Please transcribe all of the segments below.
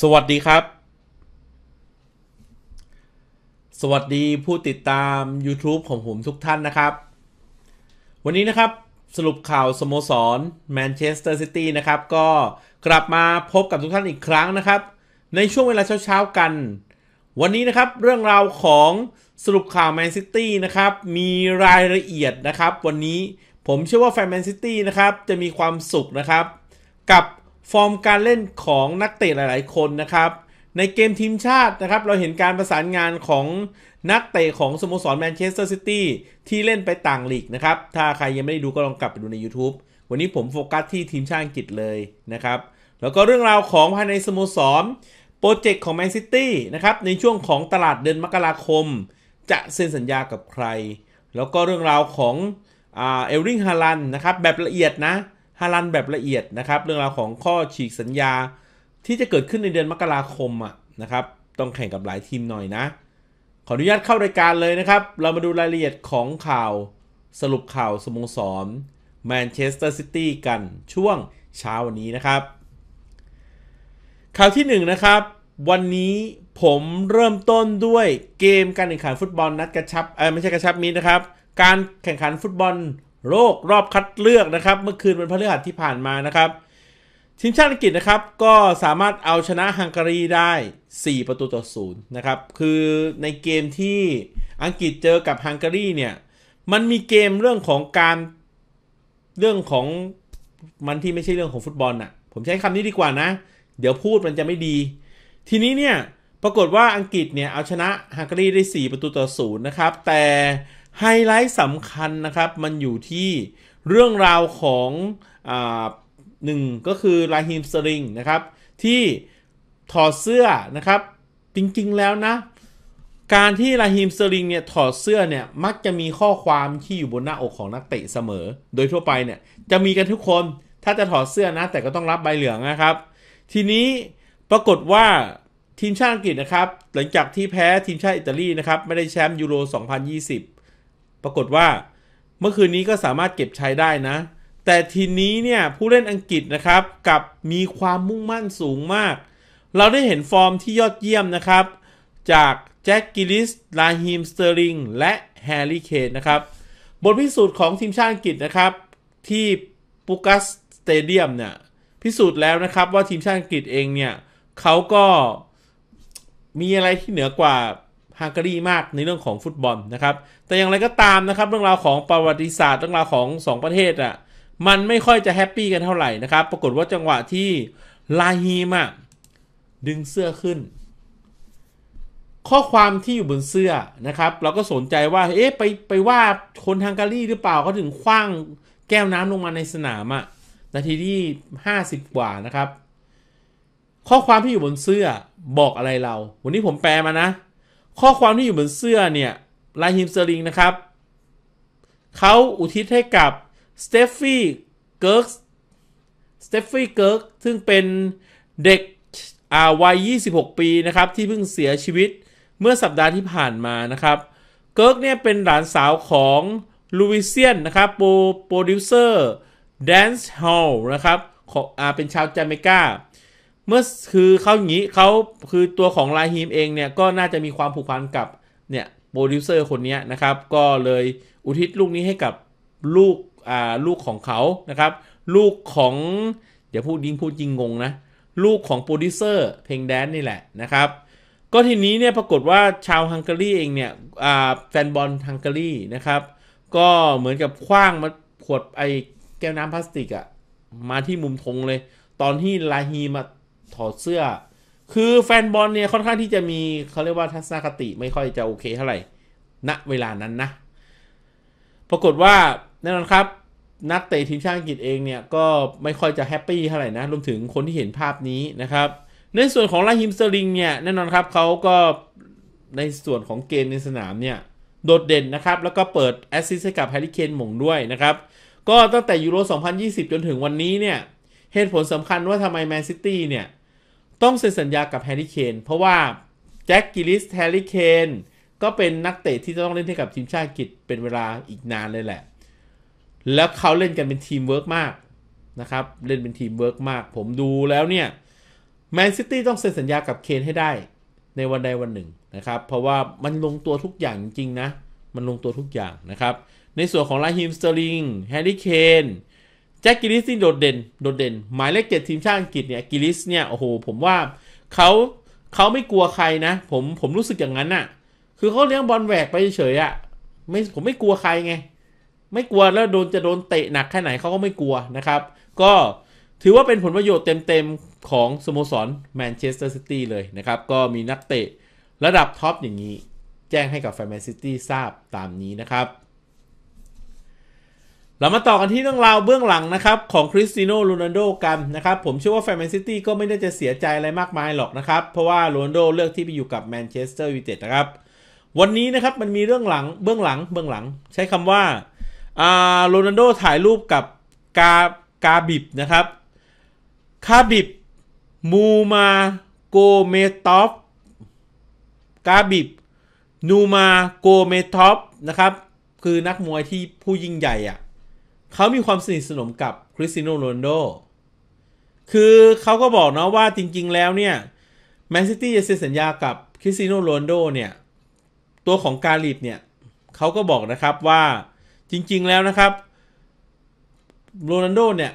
สวัสดีครับ สวัสดีผู้ติดตาม YouTube ของผมทุกท่านนะครับ วันนี้นะครับสรุปข่าวสโมสรแมนเชสเตอร์ซิตี้นะครับ ก็กลับมาพบกับทุกท่านอีกครั้งนะครับ ในช่วงเวลาเช้าๆกัน วันนี้นะครับเรื่องราวของสรุปข่าวแมนซิตี้นะครับมีรายละเอียดนะครับวันนี้ผมเชื่อว่าแฟนแมนซิตี้นะครับ จะมีความสุขนะครับกับฟอร์มการเล่นของนักเตะหลายๆคนนะครับ ในเกมทีมชาตินะครับ เราเห็นการประสานงานของนักเตะของสโมสรแมนเชสเตอร์ซิตี้ที่เล่นไปต่างลีกนะครับ ถ้าใครยังไม่ได้ดูก็ลองกลับไปดูใน YouTube วันนี้ผมโฟกัสที่ทีมชาติอังกฤษเลยนะครับ แล้วก็เรื่องราวของภายในสโมสร โปรเจกต์ของแมนซิตี้นะครับ ในช่วงของตลาดเดือนมกราคม จะเซ็นสัญญากับใครแล้วก็เรื่องราวของเอลริงฮารันนะครับแบบละเอียดนะฮารันแบบละเอียดนะครับ เรื่องราวของข้อฉีกสัญญาที่จะเกิดขึ้นในเดือนมกราคมอ่ะนะครับต้องแข่งกับหลายทีมหน่อยนะ ขออนุญาตเข้ารายการเลยนะครับ เรามาดูรายละเอียดของข่าวสรุปข่าวสโมสรแมนเชสเตอร์ซิตี้กันช่วงเช้าวันนี้นะครับ ข่าวที่1นนะครับ วันนี้ผมเริ่มต้นด้วยเกมการแข่งขันฟุตบอลนัดกระชับเออไม่ใช่กระชับมิตรนะครับการแข่งขันฟุตบอลโลกรอบคัดเลือกนะครับเมื่อคืนวันพฤหัสที่ผ่านมานะครับทีมชาติอังกฤษนะครับ ก็สามารถเอาชนะฮังการีได้ 4 ประตูต่อศูนย์นะครับ คือในเกมที่อังกฤษเจอกับฮังการีเนี่ยมันมีเกมเรื่องของการเรื่องของ มันที่ไม่ใช่เรื่องของฟุตบอลน่ะผมใช้คำนี้ดีกว่านะ เดี๋ยวพูดมันจะไม่ดี ทีนี้เนี่ยปรากฏว่าอังกฤษเนี่ยเอาชนะฮังการีได้ 4 ประตูต่อศูนย์นะครับ แต่ไฮไลท์สำคัญนะครับมันอยู่ที่เรื่องราวของอหนึ่งก็คือลาฮิมสริงนะครับที่ถอดเสื้อนะครับจริงๆแล้วนะการที่ลาฮิมสริงเนี่ยถอดเสื้อเนี่ยมักจะมีข้อความที่อยู่บนหน้าอกของนักเตะเสมอ โดยทั่วไปเนี่ยจะมีกันทุกคนถ้าจะถอดเสื้อนะแต่ก็ต้องรับใบเหลืองนะครับทีนี้ปรากฏว่าทีมชาติอังกฤษนะครับหลังจากที่แพ้ทีมชาติอิตาลีนะครับไม่ได้แชมป์ยูโร 2020ปรากฏว่าเมื่อคืนนี้ก็สามารถเก็บใช้ได้นะ แต่ทีนี้เนี่ย ผู้เล่นอังกฤษนะครับกับมีความมุ่งมั่นสูงมาก เราได้เห็นฟอร์มที่ยอดเยี่ยมนะครับ จากแจ็คกิลิสลาฮิมสเตอริงและแฮร์รี่เคนนะครับบทพิสูจน์ของทีมชาติอังกฤษนะครับ ที่ปูกัสสเตเดียมเนี่ย พิสูจน์แล้วนะครับว่าทีมชาติอังกฤษเองเนี่ยเขาก็มีอะไรที่เหนือกว่าฮังการีมากในเรื่องของฟุตบอลนะครับ แต่อย่างไรก็ตามนะครับ เรื่องราวของประวัติศาสตร์เรื่องราวของ 2 ประเทศอ่ะมันไม่ค่อยจะแฮปปี้กันเท่าไหร่นะครับ ปรากฏว่าจังหวะที่ ลาฮีมะดึงเสื้อขึ้น ข้อความที่อยู่บนเสื้อนะครับ เราก็สนใจว่า เอ๊ะไปไปว่าคนฮังการีหรือเปล่าเขาถึงคว้างแก้วน้ำลงมาในสนามอ่ะนาทีที่ 50 กว่านะครับ ข้อความที่อยู่บนเสื้อบอกอะไรเรา วันนี้ผมแปลมานะข้อความที่อยู่บนเสื้อเนี่ยลายฮิมเซอริงนะครับ เขาอุทิศให้กับสเตฟฟี่เกิร์กสเตฟฟี่เกิร์กซึ่งเป็นเด็กอาวัย26 ปีนะครับ ที่เพิ่งเสียชีวิตเมื่อสัปดาห์ที่ผ่านมานะครับเกิร์กเนี่ยเป็นหลานสาวของลูวิเซียนนะครับ โปรดิวเซอร์แดนซ์ฮอลล์นะครับของอาเป็นชาวจาเมกาเมื่อคือเขาอย่างนี้เขาคือตัวของไลฮีมเองเนี่ยก็น่าจะมีความผูกพันกับเนี่ยโปรดิวเซอร์คนนี้นะครับ ก็เลยอุทิศลูกนี้ให้กับลูก อ่าลูกของเขานะครับลูกของ เดี๋ยวพูดยิงพูดยิงงงนะลูกของโปรดิวเซอร์เพลงแดนนี่แหละนะครับ ก็ทีนี้เนี่ยปรากฏว่าชาวฮังการีเองเนี่ยแฟนบอลฮังการีนะครับก็เหมือนกับคว้างมาขวดไอแก้วน้ำพลาสติกอะมาที่มุมธงเลย ตอนที่ลาฮีมาถอดเสื้อ คือแฟนบอลเนี่ยค่อนข้างที่จะมีเขาเรียกว่าทัศนคติ ไม่ค่อยจะโอเคเท่าไหร่ ณ เวลานั้นนะ ปรากฏว่าแน่นอนครับ นักเตะทีมชาติอังกฤษเองเนี่ย ก็ไม่ค่อยจะแฮปปี้เท่าไหร่นะรวมถึงคนที่เห็นภาพนี้นะครับ ในส่วนของลาฮิมสลิงเนี่ย แน่นอนครับเขาก็ในส่วนของเกมในสนามเนี่ยโดดเด่นนะครับแล้วก็เปิดแอสซิสต์ให้กับแฮร์รี่เคนหม่งด้วยนะครับ ก็ตั้งแต่ยูโร2020 จนถึงวันนี้เนี่ยเหตุผลสำคัญว่าทำไมแมนซิตี้เนี่ยต้องเซ็นสัญญากับแฮร์รี่เคน เพราะว่าแจ็คกิลิสแฮร์รี่เคนก็เป็นนักเตะที่จะต้องเล่นให้กับทีมชาติอังกฤษเป็นเวลาอีกนานเลยแหละ แล้วเขาเล่นกันเป็นทีมเวิร์กมากนะครับเล่นเป็นทีมเวิร์กมากผมดูแล้วเนี่ยแมนซิตี้ต้องเซ็นสัญญากับเคนให้ได้ในวันใดวันหนึ่งนะครับเพราะว่ามันลงตัวทุกอย่างจริงนะมันลงตัวทุกอย่างนะครับ ในส่วนของลาฮิมสเตอริงแฮร์รี่เคนแจ็คกิลิสที่โดดเด่นโดดเด่น หมายเลขเจ็ดทีมชาติอังกฤษเนี่ย กิลิสเนี่ยโอ้โหผมว่าเขาเขาไม่กลัวใครนะ ผมผมรู้สึกอย่างนั้นน่ะคือเขาเลี้ยงบอลแหวกไปเฉยอะไม่ผมไม่กลัวใครไง ไม่กลัวแล้วโดนจะโดนเตะหนักแค่ไหนเขาก็ไม่กลัวนะครับ ก็ถือว่าเป็นผลประโยชน์เต็มๆ ของสโมสรแมนเชสเตอร์ซิตี้เลยนะครับ ก็มีนักเตะระดับท็อปอย่างนี้ แจ้งให้กับแฟนแมนซิตี้ทราบตามนี้นะครับเรามาต่อกันที่เรื่องราวเบื้องหลังนะครับ ของคริสติโนโรนัลโดกันนะครับ ผมเชื่อว่าแฟนแมนซิตี้ก็ไม่ได้จะเสียใจอะไรมากมายหรอกนะครับ เพราะว่าโรนัลโดเลือกที่ไปอยู่กับแมนเชสเตอร์ยูไนเต็ดนะครับ วันนี้นะครับมันมีเรื่องหลัง เบื้องหลัง เบื้องหลังใช้คำว่าโรนัลโดถ่ายรูปกับกา กาบิบนะครับ คาบิบ มูมาโกเมทอฟกาบิบ นูมาโกเมทอฟนะครับ คือนักมวยที่ผู้ยิ่งใหญ่อะ่ะเขามีความสนิทสนมกับคริสติโนโรนโด คือเขาก็บอกเนาะว่าจริงๆแล้วเนี่ยแมนซิตี้จะเซ็นสัญญากับคริสติโนโรนโดเนี่ย ตัวของกาลิบเนี่ยเขาก็บอกนะครับว่าจริงๆแล้วนะครับโรนัลโดเนี่ย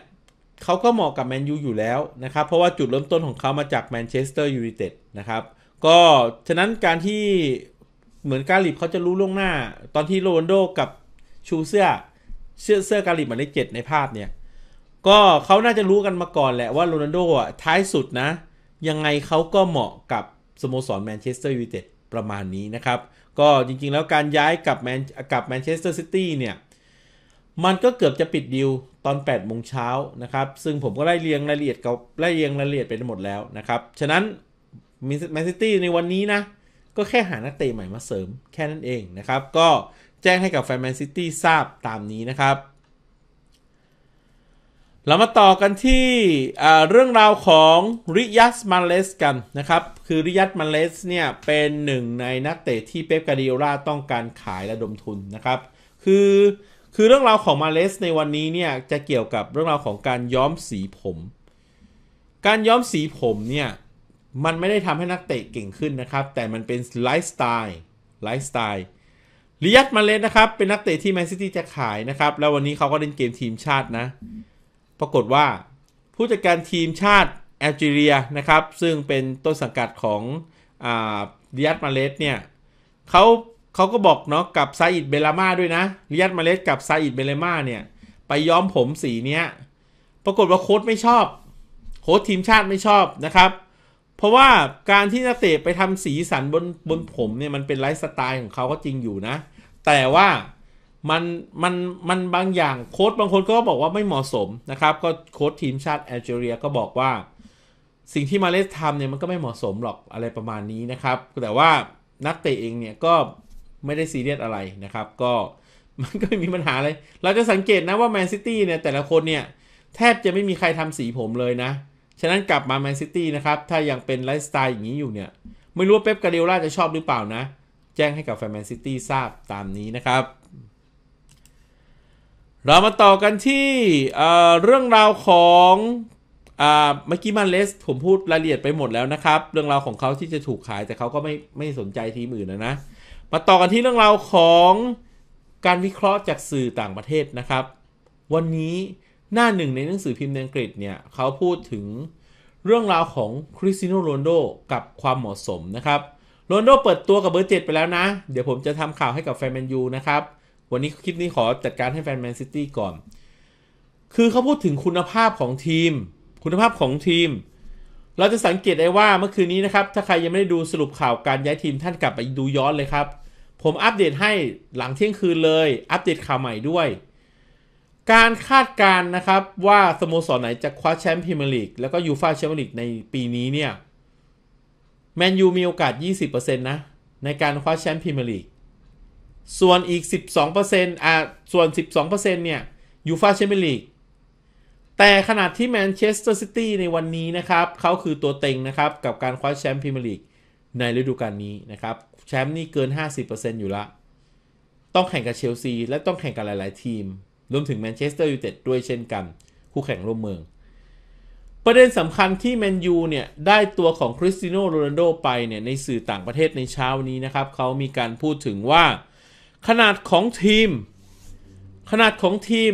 เขาก็เหมาะกับแมนยูอยู่แล้วนะครับ เพราะว่าจุดเริ่มต้นของเขามาจากแมนเชสเตอร์ยูไนเต็ดนะครับ ก็ฉะนั้นการที่เหมือนกาลิบเขาจะรู้ล่วงหน้าตอนที่โรนโดกับชูเสื้อเสื้อเสื้อกาลิบหมายเลขเจ็ดในภาพเนี่ย ก็เขาน่าจะรู้กันมาก่อนแหละว่าโรนัลโดอ่ะท้ายสุดนะ ยังไงเขาก็เหมาะกับสโมสรแมนเชสเตอร์ยูไนเต็ดประมาณนี้นะครับ ก็จริงๆแล้วการย้ายกับแมนกับแมนเชสเตอร์ซิตี้เนี่ยมันก็เกือบจะปิดดีลตอน8โมงเช้านะครับ ซึ่งผมก็ไล่เรียงรายละเอียดกับไล่เรียงรายละเอียดไปหมดแล้วนะครับ ฉะนั้นแมนซิตี้ในวันนี้นะ ก็แค่หานักเตะใหม่มาเสริม แค่นั้นเองนะครับก็แจ้งให้กับแฟนแมนซิตี้ทราบตามนี้นะครับ เรามาต่อกันที่เรื่องราวของริยัสมาเลสกันนะครับ คือริยัสมาเลสเนี่ยเป็นหนึ่งในนักเตะที่เป๊ปกาดิโอลาต้องการขายและดมทุนนะครับ คือคือเรื่องราวของมาเลสในวันนี้เนี่ยจะเกี่ยวกับเรื่องราวของการย้อมสีผม การย้อมสีผมเนี่ยมันไม่ได้ทำให้นักเตะเก่งขึ้นนะครับ แต่มันเป็นไลฟ์สไตล์ไลฟ์สไตล์ลิยัตมาเลสนะครับเป็นนักเตะที่แมนซิตี้จะขายนะครับแล้ววันนี้เขาก็เล่นเกมทีมชาตินะ ปรากฏว่าผู้จัดการทีมชาติแอลจีเรียนะครับ ซึ่งเป็นต้นสังกัดของลิยัตมาเลสเนี่ยเขาเขาก็บอกเนาะกับซาอิดเบลามาด้วยนะลิยัตมาเลสกับซาอิดเบลามาเนี่ยไปย้อมผมสีเนี้ยปรากฏว่าโค้ชไม่ชอบโค้ชทีมชาติไม่ชอบนะครับเพราะว่าการที่นักเตะไปทำสีสันบนบนผมเนี่ยมันเป็นไลฟ์สไตล์ของเขาก็จริงอยู่นะ แต่ว่ามัน มันมันบางอย่างโค้ดบางคนก็บอกว่าไม่เหมาะสมนะครับ ก็โค้ดทีมชาติแอลจีเรียก็บอกว่า สิ่งที่มาเลสทำเนี่ยมันก็ไม่เหมาะสมหรอกอะไรประมาณนี้นะครับ แต่ว่านักเตะเองเนี่ย ก็ไม่ได้ซีเรียสอะไรนะครับ ก็มันก็ไม่มีปัญหาเลยเราจะสังเกตนะว่าแมนซิตี้เนี่ยแต่ละคนเนี่ย แทบจะไม่มีใครทำสีผมเลยนะฉะนั้นกลับมาแมนซิตี้นะครับ ถ้ายังเป็นไลฟ์สไตล์อย่างนี้อยู่เนี่ยไม่รู้ว่าเป๊ปกาเดล่าจะชอบหรือเปล่านะ แจ้งให้กับแฟนแมนซิตี้ทราบตามนี้นะครับ เรามาต่อกันที่เรื่องราวของเมื่อกี้มันเลสผมพูดรายละเอียดไปหมดแล้วนะครับ เรื่องราวของเขาที่จะถูกขายแต่เขาก็ไม่ไม่สนใจทีมอื่นนะนะ มาต่อกันที่เรื่องราวของการวิเคราะห์จากสื่อต่างประเทศนะครับ วันนี้หน้าหนึ่งในหนังสือพิมพ์ในอังกฤษเนี่ย เขาพูดถึงเรื่องราวของคริสติโนโรนโดกับความเหมาะสมนะครับ โรนโดเปิดตัวกับเบอร์เจ็ดไปแล้วนะ เดี๋ยวผมจะทำข่าวให้กับแฟนแมนยูนะครับ วันนี้คลิปนี้ขอจัดการให้แฟนแมนซิตี้ก่อน คือเขาพูดถึงคุณภาพของทีม คุณภาพของทีม เราจะสังเกตได้ว่าเมื่อคืนนี้นะครับ ถ้าใครยังไม่ได้ดูสรุปข่าวการย้ายทีมท่านกลับไปดูย้อนเลยครับ ผมอัปเดตให้หลังเที่ยงคืนเลย อัปเดตข่าวใหม่ด้วยการคาดการณ์นะครับ ว่าสโมสรไหนจะคว้าแชมป์พรีเมียร์ลีกแล้วก็ยูฟ่าแชมเปี้ยนลีกในปีนี้เนี่ย แมนยูมีโอกาส 20%นะ ในการคว้าแชมป์พรีเมียร์ลีกส่วนอีก 12%อ่าส่วน 12%เนี่ยยูฟ่าแชมเปี้ยนลีกแต่ขนาดที่แมนเชสเตอร์ซิตี้ในวันนี้นะครับเขาคือตัวเต็งนะครับ กับการคว้าแชมป์พรีเมียร์ลีกในฤดูกาลนี้นะครับแชมป์นี่เกิน 50%อยู่ละ ต้องแข่งกับเชลซีและต้องแข่งกับหลาย ๆ ทีมรวมถึงแมนเชสเตอร์ยูไนเต็ดด้วยเช่นกัน คู่แข่งร่วมเมือง ประเด็นสำคัญที่แมนยูเนี่ย ได้ตัวของคริสติโนโรนัลโดไปเนี่ยในสื่อต่างประเทศในเช้านี้นะครับ เขามีการพูดถึงว่า ขนาดของทีม ขนาดของทีม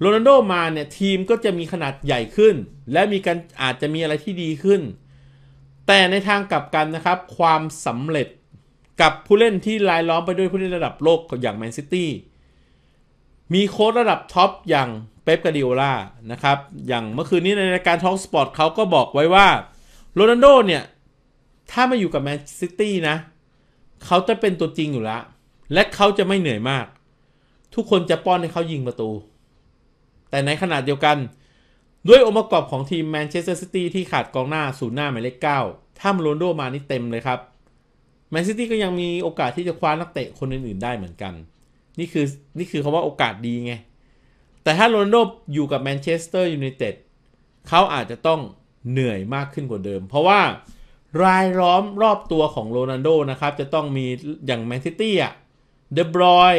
โรนัลโดมาเนี่ย ทีมก็จะมีขนาดใหญ่ขึ้น และมีการอาจจะมีอะไรที่ดีขึ้น แต่ในทางกลับกันนะครับ ความสำเร็จกับผู้เล่นที่รายล้อมไปด้วยผู้เล่นระดับโลกอย่างแมนซิตี้มีโค้ดระดับท็อปอย่างเป๊ปกาดิโอลา นะครับ อย่างเมื่อคืนนี้ในรายการทอกสปอร์ตเขาก็บอกไว้ว่าโรนัลโดเนี่ย ถ้ามาอยู่กับแมนซิตี้นะเขาจะเป็นตัวจริงอยู่ละและเขาจะไม่เหนื่อยมาก ทุกคนจะป้อนให้เขายิงประตู แต่ในขนาดเดียวกัน ด้วยองค์ประกอบของทีมแมนเชสเตอร์ซิตี้ที่ขาดกองหน้าศูนย์หน้าหมายเลขเก้าถ้ามโรนโดมานี่เต็มเลยครับแมนซิตี้ก็ยังมีโอกาสที่จะคว้านักเตะคนอื่นๆได้เหมือนกันนี่คือ นี่คือคาว่าโอกาสดีไง แต่ถ้าโรนัโดอยู่กับแมนเชสเตอร์ยูไนเต็ดเขาอาจจะต้องเหนื่อยมากขึ้นกว่าเดิม เพราะว่ารายล้อมรอบตัวของโรนัลโดนะครับ จะต้องมีอย่างแมนซิตี้ อ่ะเดบรอย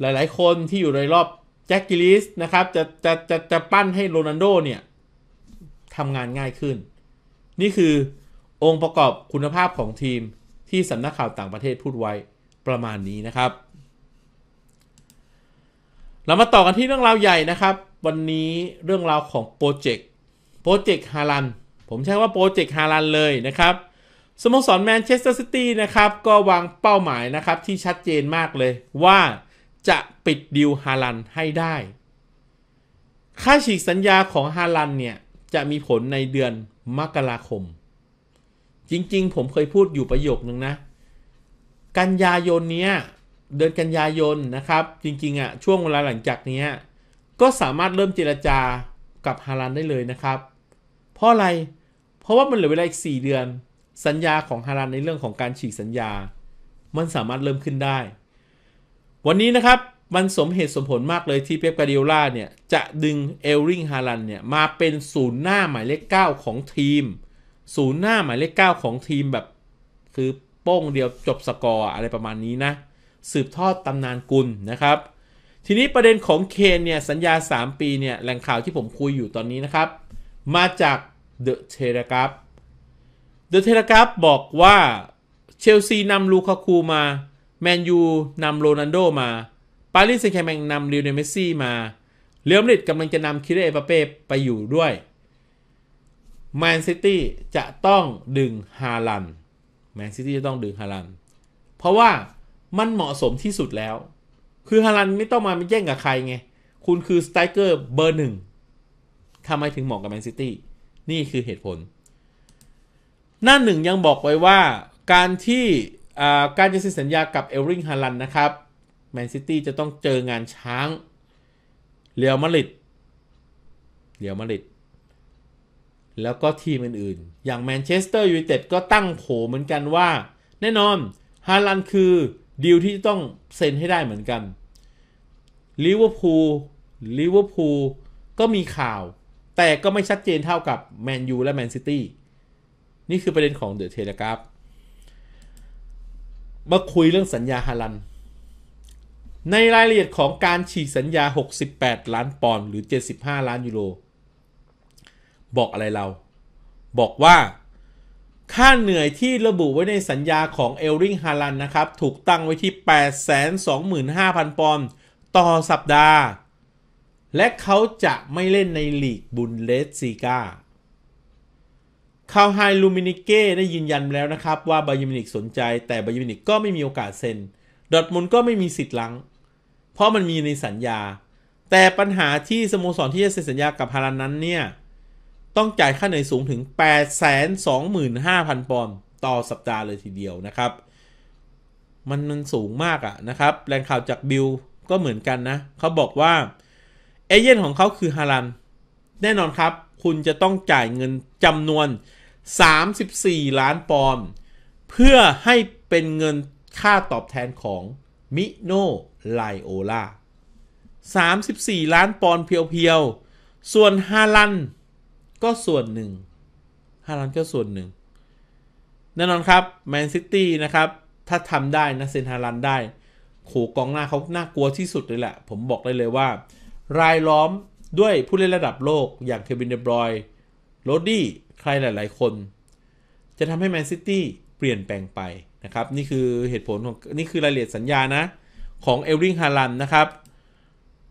หลายๆคนที่อยู่ในรอบ แจ็คกิลิส นะครับ จะจะจะจะปั้นให้โรนัลโดเนี่ยทำงานง่ายขึ้น นี่คือองค์ประกอบคุณภาพของทีมที่สำนักข่าวต่างประเทศพูดไว้ประมาณนี้นะครับเรามาต่อกันที่เรื่องราวใหญ่นะครับ วันนี้เรื่องราวของโปรเจกต์โปรเจกต์ฮารันผมใช้ว่าโปรเจกต์ฮารันเลยนะครับสโมสรแมนเชสเตอร์ซิตี้นะครับ ก็วางเป้าหมายนะครับที่ชัดเจนมากเลยว่าจะปิดดิวฮารันให้ได้ ค่าฉีกสัญญาของฮารันเนี่ยจะมีผลในเดือนมกราคม จริงๆผมเคยพูดอยู่ประโยคนึงนะ กันยายนเนี้ยเดือนกันยายนนะครับ จริงๆอะ่ะ ช่วงเวลาหลังจากนี้ ก็สามารถเริ่มเจรจากับฮารันได้เลยนะครับ เพราะอะไร เพราะว่ามันเหลือเวลาอีก 4 เดือน สัญญาของฮารันในเรื่องของการฉีกสัญญา มันสามารถเริ่มขึ้นได้ วันนี้นะครับ มันสมเหตุสมผลมากเลยที่เปปกาเดียล่าเนี่ยจะดึงเอลริงฮารันเนี่ยมาเป็นศูนย์หน้าหมายเลข9ของทีม ศูนย์หน้าหมายเลข9ของทีมแบบ คือโป้งเดียวจบสกอร์อะไรประมาณนี้นะสืบทอดตำนานกุลนะครับ ทีนี้ประเด็นของเคนเนี่ย สัญญา 3 ปีเนี่ยแหล่งข่าวที่ผมคุยอยู่ตอนนี้นะครับ มาจากเดอะเทเลกราฟเดอะเทเลกราฟบอกว่า เชลซีนำลูคาคูมา แมนยูนำโรนันโดมาปารีสแซงต์แชร์แมงนำลิวเนเมซี่มาเลี้ยมริดกำลังจะนำคิเรเอปาเป้ไปอยู่ด้วยแมนซิตี้จะต้องดึงฮาลันแมนซิตี้จะต้องดึงฮาลันเพราะว่ามันเหมาะสมที่สุดแล้ว คือฮารันไม่ต้องมาแย่งกับใครไง คุณคือสไตรเกอร์เบอร์หนึ่งทำไมถึงเหมาะกับแมนซิตี้ นี่คือเหตุผล หน้าหนึ่งยังบอกไว้ว่าการที่การจะเซ็นสัญญากับ เอลริงฮารันนะครับ แมนซิตี้จะต้องเจองานช้าง เรียวมาริดเรียวมาริด แล้วก็ทีมอื่นๆ อย่างแมนเชสเตอร์ยูไนเต็ดก็ตั้งโผเหมือนกันว่า แน่นอน ฮารันคือดีลที่ต้องเซ็นให้ได้เหมือนกัน ลิเวอร์พูลลิเวอร์พูลก็มีข่าว แต่ก็ไม่ชัดเจนเท่ากับแมนยูและแมนซิตี้ นี่คือประเด็นของเดอะเทเลกราฟมาคุยเรื่องสัญญาฮาลันในรายละเอียดของการฉีกสัญญา 68 ล้านปอนด์หรือ 75 ล้านยูโรบอกอะไรเราบอกว่าค่าเหนื่อยที่ระบุไว้ในสัญญาของเอลริงฮาลันนะครับ ถูกตั้งไว้ที่ 825,000 ปอนด์ต่อสัปดาห์ และเขาจะไม่เล่นในลีกบุนเดสซีกาคาวไฮลูมินิเก้ได้ยืนยันแล้วนะครับ ว่าบาเยมินิกสนใจแต่บาเยมินิกก็ไม่มีโอกาสเซ็น ดอทมุนก็ไม่มีสิทธิ์ลัง เพราะมันมีในสัญญา แต่ปัญหาที่สโมสรที่จะเซ็นสัญญากับฮารันนั้นเนี่ยต้องจ่ายค่าเหนื่อยสูงถึง 825,000 ปอนด์ต่อสัปดาห์เลยทีเดียวนะครับ มันมันสูงมากอะนะครับแรงข่าวจากบิลก็เหมือนกันนะ เขาบอกว่า เอเย่นของเขาคือฮารัน แน่นอนครับ คุณจะต้องจ่ายเงินจำนวน 34 ล้านปอนด์เพื่อให้เป็นเงินค่าตอบแทนของ มิโนไลโอลา34 ล้านปอนด์เพียวๆ ส่วนฮารันก็ ส่วนหนึ่งฮาลันก็ ส่วนหนึ่งแน่นอนครับแมนซิตี้นะครับถ้าทำได้นะเซนฮาลันได้โขกองหน้าเขาน่ากลัวที่สุดเลยแหละผมบอกได้เลยว่า รายล้อมด้วยผู้เล่นระดับโลกอย่างเควินเดบรอย โรดดี้ ใครหลาย ๆ คน จะทำให้แมนซิตี้เปลี่ยนแปลงไปนะครับ นี่คือเหตุผลของนี่คือรายละเอียดสัญญานะ ของเอลริงฮาลันนะครับ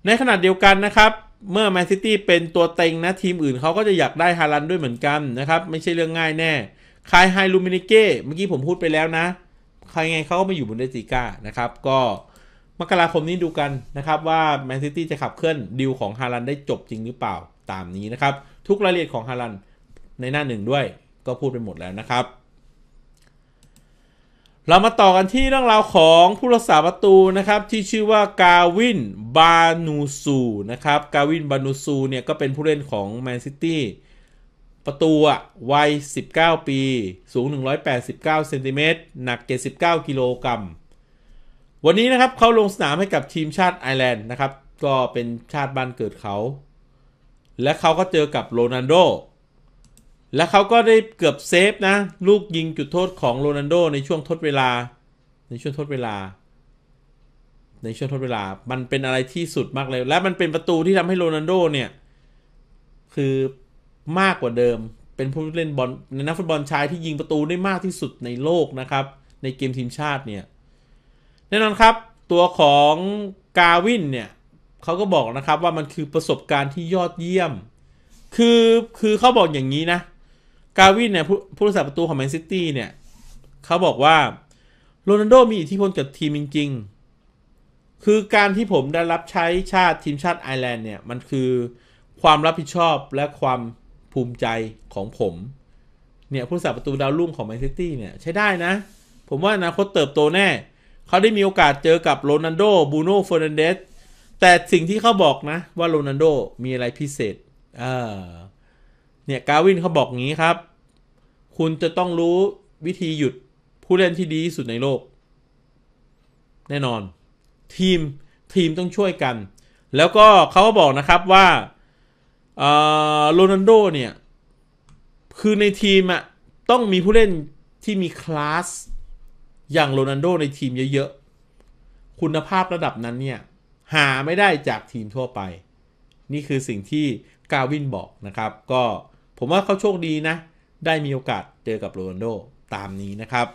ในขณะเดียวกันนะครับเมื่อแมนซิตี้เป็นตัวเต็งนะทีมอื่นเขาก็จะอยากได้ฮาลันด้วยเหมือนกันนะครับ ไม่ใช่เรื่องง่ายแน่คายไฮลูมินิเก้เมื่อกี้ผมพูดไปแล้วนะใครไงเขาก็ไม่อยู่บนเดซิก้านะครับ ก็มกราคมนี้ดูกันนะครับว่าแมนซิตี้จะขับเคลื่อนดิวของฮาลันได้จบจริงหรือเปล่าตามนี้นะครับ ทุกรายละเอียดของฮาลันในหน้าหนึ่งด้วยก็พูดไปหมดแล้วนะครับเรามาต่อกันที่เรื่องราวของผู้รักษาประตูนะครับที่ชื่อว่ากาวิน บานูซูนะครับกาวิน บานูซูเนี่ยก็เป็นผู้เล่นของแมนซิตี้ประตูอะวัย 19 ปีสูง 189เซนติเมตรหนัก 79 กิโลกรัมวันนี้นะครับเขาลงสนามให้กับทีมชาติไอร์แลนด์นะครับ ก็เป็นชาติบ้านเกิดเขา และเขาก็เจอกับโรนัลโดและเขาก็ได้เกือบเซฟนะลูกยิงจุดโทษของโรนัลโดในช่วงทดเวลา ในช่วงทดเวลา ในช่วงทดเวลา มันเป็นอะไรที่สุดมากเลย และมันเป็นประตูที่ทำให้โรนัลโดเนี่ย คือมากกว่าเดิม เป็นผู้เล่นบอลในนักฟุตบอลชายที่ยิงประตูได้มากที่สุดในโลกนะครับ ในเกมทีมชาติเนี่ย แน่นอนครับตัวของกาวินเนี่ยเขาก็บอกนะครับว่ามันคือประสบการณ์ที่ยอดเยี่ยม คือ คือเขาบอกอย่างนี้นะกาวินเนี่ยผู้รักษาประตูของแมนซิตี้เนี่ย เขาบอกว่าโรนัลโดมีอิทธิพลกับทีมจริงๆคือการที่ผมได้รับใช้ชาติทีมชาติไอร์แลนด์เนี่ย มันคือความรับผิดชอบและความภูมิใจของผมเนี่ยผู้รักษาประตูดาวรุ่งของแมนซิตี้เนี่ยใช้ได้นะ ผมว่านนาคตเติบโตแน่เขาได้มีโอกาสเจอกับโรนันโดบูโน่เฟอร์นันเดสแต่สิ่งที่เขาบอกนะ ว่าโรนันโดมีอะไรพิเศษอเนี่ยกาวินเขาบอกงี้ครับคุณจะต้องรู้วิธีหยุดผู้เล่นที่ดีที่สุดในโลก แน่นอนทีมทีมต้องช่วยกัน แล้วก็เขาก็บอกนะครับว่าโรนัลโดเนี่ยคือในทีมอะต้องมีผู้เล่นที่มีคลาสอย่างโรนัลโดในทีมเยอะๆคุณภาพระดับนั้นเนี่ยหาไม่ได้จากทีมทั่วไป นี่คือสิ่งที่กาวินบอกนะครับ ก็ผมว่าเขาโชคดีนะได้มีโอกาสเจอกับโรนัลโดตามนี้นะครับ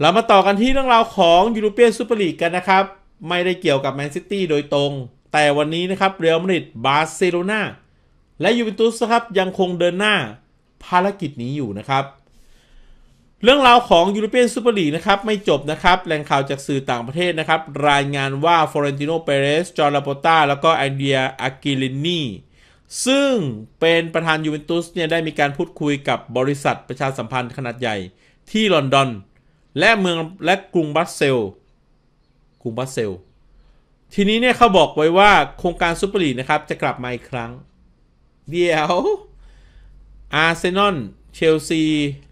เรามาต่อกันที่เรื่องราวของยูโรเปียนซูเปอร์ลีกกันนะครับ ไม่ได้เกี่ยวกับแมนซิตี้โดยตรง แต่วันนี้นะครับ เรอัลมาดริด บาร์เซโลนาและยูเวนตุสครับ ยังคงเดินหน้าภารกิจนี้อยู่นะครับ เรื่องราวของยูโรเปียนซูเปอร์ลีกนะครับ ไม่จบนะครับ แหล่งข่าวจากสื่อต่างประเทศนะครับ รายงานว่าฟลอเรนติโนเปเรสจอร์ลาโปต้าแล้วก็ไอนเดียอากิลินีซึ่งเป็นประธานยูเวนตุสเนี่ยได้มีการพูดคุยกับบริษัทประชาสัมพันธ์ขนาดใหญ่ที่ลอนดอน และเมืองและกรุงบรัสเซลกรุงบรัสเซลทีนี้เนี่ยเขาบอกไว้ว่าโครงการซูเปอร์ลีกนะครับจะกลับมาอีกครั้ง เดี๋ยว อาร์เซนอลเชลซี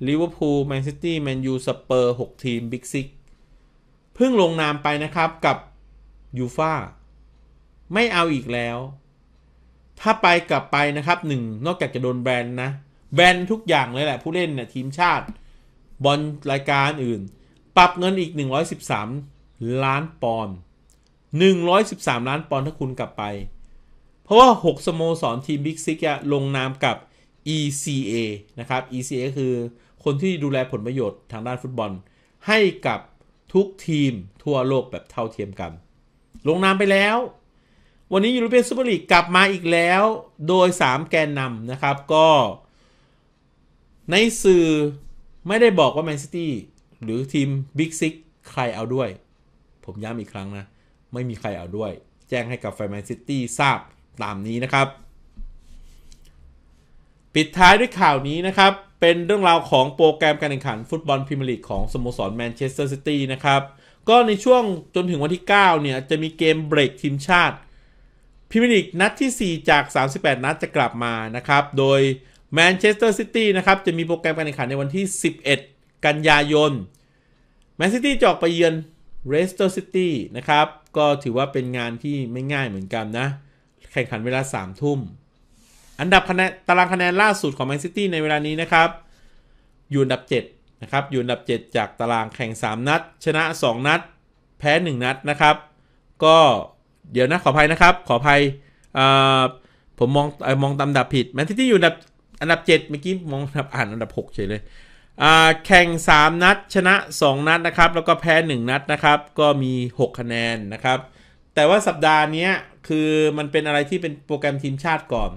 ลิเวอร์พูล แมนซิตี้ แมนยูสเปอร์6ทีม บิ๊กซิกเพิ่งลงนามไปนะครับกับยูฟาไม่เอาอีกแล้วถ้าไปกลับไปนะครับหนึ่งนอกจากจะโดนแบนนะ แบนทุกอย่างเลยแหละผู้เล่นเนี่ยทีมชาติ บอลรายการอื่น ปรับเงินอีก 113 ล้านปอนด์113 ล้านปอนด์ถ้าคุณกลับไป เพราะว่า 6 สโมสรทีมบิ๊กซิกะลงนามกับ ECA นะครับ ECA คือคนที่ดูแลผลประโยชน์ทางด้านฟุตบอล ให้กับทุกทีมทั่วโลกแบบเท่าเทียมกัน ลงนามไปแล้ววันนี้ยูโรเปียนซูเปอร์ลีกกลับมาอีกแล้วโดย 3 แกนนำนะครับ ก็ ในสื่อไม่ได้บอกว่าแมนซิตี้หรือทีมบิ๊กซิกใครเอาด้วย ผมย้ำอีกครั้งนะ ไม่มีใครเอาด้วย แจ้งให้กับแฟนแมนซิตี้ทราบตามนี้นะครับ ปิดท้ายด้วยข่าวนี้นะครับ เป็นเรื่องราวของโปรแกรมการแข่งขัน ฟุตบอลพรีเมียร์ลีกของสโมสรแมนเชสเตอร์ซิตี้นะครับ ก็ในช่วงจนถึงวันที่ 9 เนี่ยจะมีเกมเบรกทีมชาติพิมพ์ลีกนัดที่ 4 จาก 38 นัดจะกลับมานะครับ โดยแมนเชสเตอร์ซิตี้นะครับ จะมีโปรแกรมการแข่งขันในวันที่ 11 กันยายน แมนซิตี้จอกไปเยือนเรสเตอร์ซิตี้นะครับ ก็ถือว่าเป็นงานที่ไม่ง่ายเหมือนกันนะ แข่งขันเวลา 3 ทุ่ม อันดับคะแนนตารางคะแนนล่าสุดของแมนซิตี้ในเวลานี้นะครับอยู่อันดับ 7 นะครับอยู่อันดับ 7 จากตารางแข่ง 3 นัดชนะ 2 นัด แพ้ 1 นัดนะครับ ก็เดี๋ยวนะขออภัยนะครับขออภัยผมมองมองตำดับผิดแมนซิตี้อยู่อันดับอันดับ7เมื่อกี้มองอันดับอ่านอันดับ 6เฉยเลยแข่ง 3 นัด ชนะ 2 นัดนะครับแล้วก็แพ้ 1 นัดนะครับ ก็มี 6 คะแนนนะครับ แต่ว่าสัปดาห์นี้คือมันเป็นอะไรที่เป็นโปรแกรมทีมชาติก่อน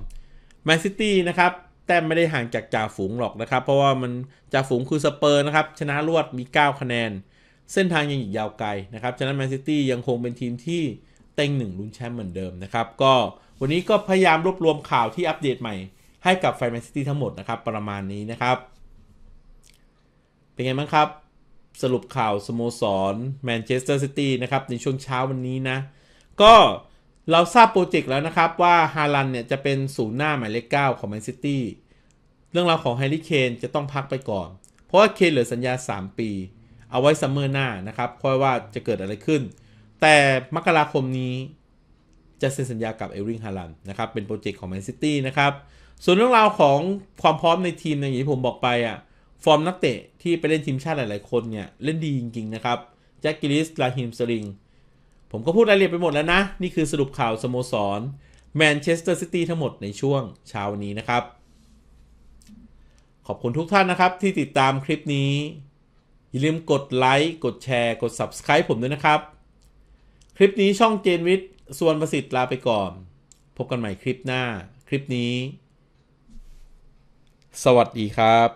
แมนซิตี้นะครับแต่ไม่ได้ห่างจากจ่าฝูงหรอกนะครับ เพราะว่ามันจ่าฝูงคือสเปอร์นะครับ ชนะรวดมี 9 คะแนน เส้นทางยังอีกยาวไกลนะครับฉะนั้นแมนซิตี้ยังคงเป็นทีมที่เต็งหนึ่งลุ้นแชมป์เหมือนเดิมนะครับก็วันนี้ก็พยายามรวบรวมข่าวที่อัปเดตใหม่ให้กับไฟแมนซิตี้ทั้งหมดนะครับประมาณนี้นะครับ เป็นไงบ้างครับ สรุปข่าวสโมสรแมนเชสเตอร์ซิตี้นะครับ ในช่วงเช้าวันนี้นะ ก็เราทราบโปรเจกต์แล้วนะครับว่าฮาลันเนี่ยจะเป็นศูนย์หน้าหมายเลขเก้าของแมนซิตี้เรื่องราวของแฮร์รี่เคนจะต้องพักไปก่อน เพราะว่าเคนเหลือสัญญา 3 ปี เอาไว้ซัมเมอร์หน้านะครับค่อยว่าจะเกิดอะไรขึ้นแต่มกราคมนี้จะเซ็นสัญญากับเอริงฮาลันนะครับ เป็นโปรเจกต์ของแมนซิตี้นะครับ ส่วนเรื่องราวของความพร้อมในทีม อย่างที่ผมบอกไปอ่ะฟอร์มนักเตะ ที่ไปเล่นทีมชาติหลายๆคนเนี่ยเล่นดีจริงๆนะครับแจ็คกิลิสลาฮิมสลิง ผมก็พูดรายละเอียดไปหมดแล้วนะ นี่คือสรุปข่าวสโมสร แมนเชสเตอร์ซิตี้ทั้งหมดในช่วงเช้านี้นะครับ ขอบคุณทุกท่านนะครับที่ติดตามคลิปนี้อย่าลืมกดไลค์กดแชร์ กด Subscribe ผมด้วยนะครับคลิปนี้ช่องเจนวิทย์ส่วนประสิทธิ์ลาไปก่อน พบกันใหม่คลิปหน้าคลิปนี้ สวัสดีครับ